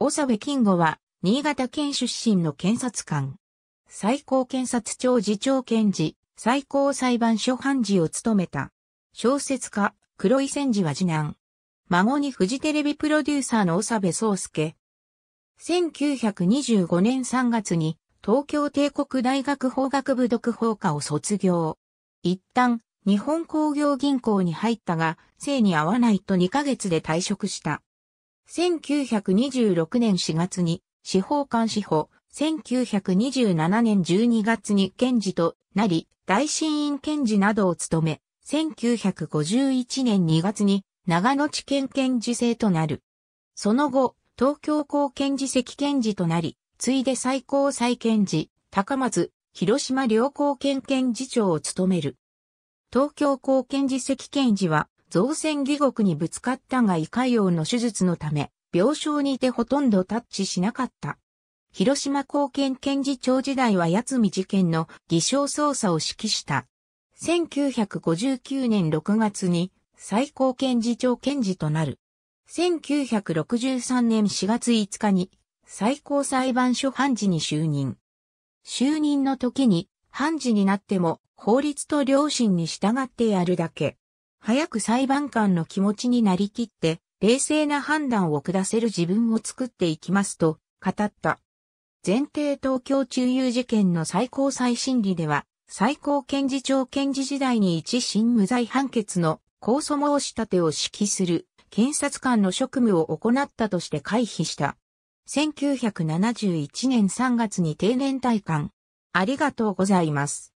長部金吾は、新潟県出身の検察官。最高検察庁次長検事、最高裁判所判事を務めた。小説家、黒井千治は次男。孫にフジテレビプロデューサーの長部宗介。1925年3月に、東京帝国大学法学部読法科を卒業。一旦、日本工業銀行に入ったが、性に合わないと2ヶ月で退職した。1926年4月に司法官司法、1927年12月に検事となり、大審院検事などを務め、1951年2月に長野地検検事制となる。その後、東京高検事席検事となり、ついで最高裁検事、高松、広島両高検検事長を務める。東京高検事席検事は、造船疑獄にぶつかったが胃潰瘍の手術のため、病床にいてほとんどタッチしなかった。広島高検検事長時代は八海事件の偽証捜査を指揮した。1959年6月に最高検事長検事となる。1963年4月5日に最高裁判所判事に就任。就任の時に判事になっても法律と良心に従ってやるだけ。早く裁判官の気持ちになりきって、冷静な判断を下せる自分を作っていきますと語った。前提東京中遊事件の最高裁審理では、最高検事長検事時代に一審無罪判決の控訴申し立てを指揮する検察官の職務を行ったとして回避した。1971年3月に定年退官。ありがとうございます。